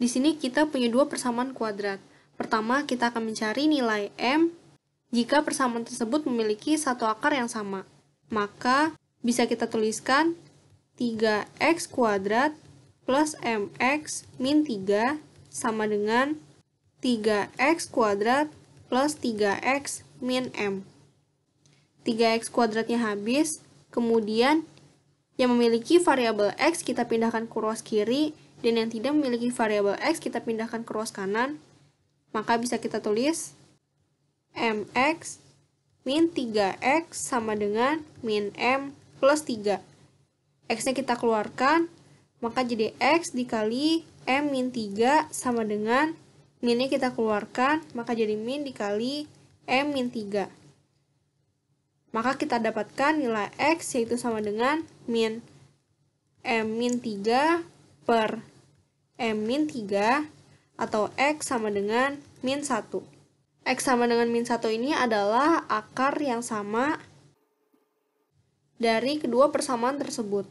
Di sini kita punya dua persamaan kuadrat. Pertama, kita akan mencari nilai M jika persamaan tersebut memiliki satu akar yang sama. Maka, bisa kita tuliskan 3x kuadrat plus mx min 3 sama dengan 3x kuadrat plus 3x min m. 3x kuadratnya habis, kemudian yang memiliki variabel x kita pindahkan ke ruas kiri, dan yang tidak memiliki variabel x kita pindahkan ke ruas kanan, maka bisa kita tulis mx min 3x sama dengan min m plus 3. x-nya kita keluarkan, maka jadi x dikali m min 3 sama dengan minnya kita keluarkan, maka jadi min dikali m min 3. Maka kita dapatkan nilai x yaitu sama dengan min m min 3 per M min 3 atau X sama dengan min 1. X sama dengan min 1 ini adalah akar yang sama dari kedua persamaan tersebut.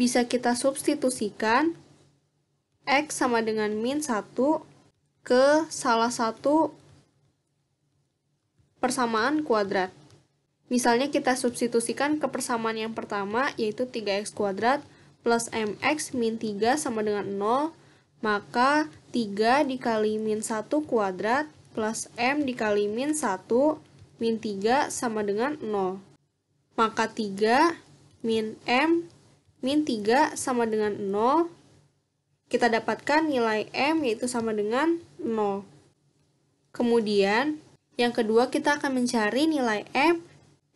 Bisa kita substitusikan X sama dengan min 1 ke salah satu persamaan kuadrat. Misalnya kita substitusikan ke persamaan yang pertama, yaitu 3x kuadrat plus mx min 3 sama dengan 0 maka 3 dikali min 1 kuadrat plus M dikali min 1 min 3 sama dengan 0. Maka 3 min M min 3 sama dengan 0. Kita dapatkan nilai M yaitu sama dengan 0. Kemudian, yang kedua kita akan mencari nilai M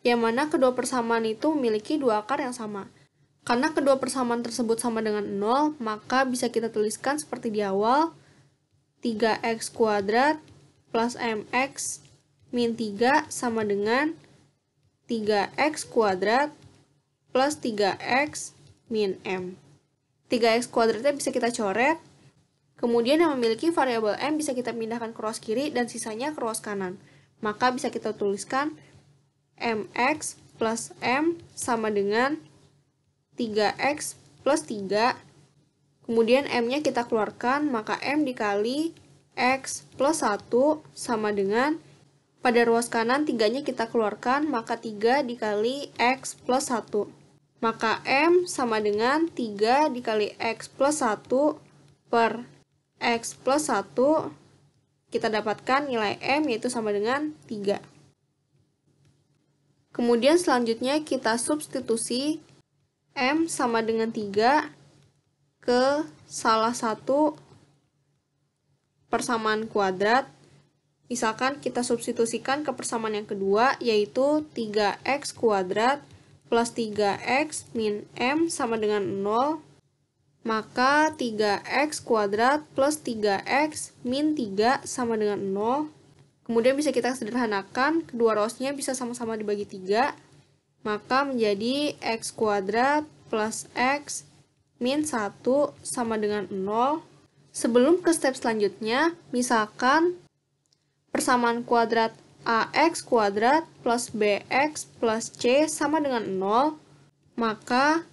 yang mana kedua persamaan itu memiliki dua akar yang sama. Karena kedua persamaan tersebut sama dengan 0, maka bisa kita tuliskan seperti di awal, 3x kuadrat plus mx min 3 sama dengan 3x kuadrat plus 3x min m. 3x kuadratnya bisa kita coret, kemudian yang memiliki variabel m bisa kita pindahkan ke ruas kiri dan sisanya ke ruas kanan. Maka bisa kita tuliskan mx plus m sama dengan 3x plus 3. Kemudian m-nya kita keluarkan, maka m dikali x plus 1 sama dengan pada ruas kanan 3-nya kita keluarkan, maka 3 dikali x plus 1. Maka m sama dengan 3 dikali x plus 1 per x plus 1. Kita dapatkan nilai m yaitu sama dengan 3. Kemudian selanjutnya kita substitusi M sama dengan 3 ke salah satu persamaan kuadrat. Misalkan kita substitusikan ke persamaan yang kedua, yaitu 3x kuadrat plus 3x min M sama dengan 0 maka 3x kuadrat plus 3x min 3 sama dengan 0. Kemudian bisa kita sederhanakan, kedua rosnya bisa sama-sama dibagi 3, maka menjadi x kuadrat plus x min 1 sama dengan 0. Sebelum ke step selanjutnya, misalkan persamaan kuadrat ax kuadrat plus bx plus c sama dengan 0, maka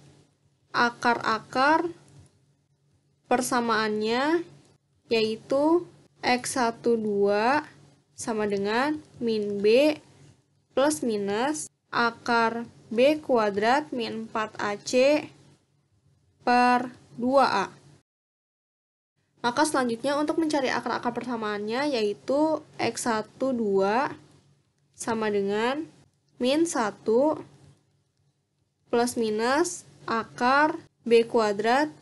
akar-akar persamaannya yaitu x12 sama dengan min b plus minus akar B kuadrat min 4AC per 2A. Maka selanjutnya untuk mencari akar-akar persamaannya yaitu X12 sama dengan min 1 plus minus akar B kuadrat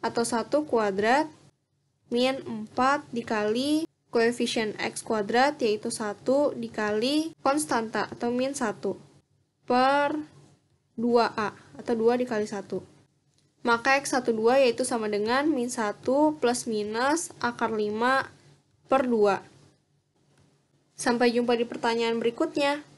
atau 1 kuadrat min 4 dikali koefisien X kuadrat yaitu 1 dikali konstanta atau min 1 per 2A atau 2 dikali 1. Maka X 12 yaitu sama dengan min 1 plus minus akar 5 per 2. Sampai jumpa di pertanyaan berikutnya.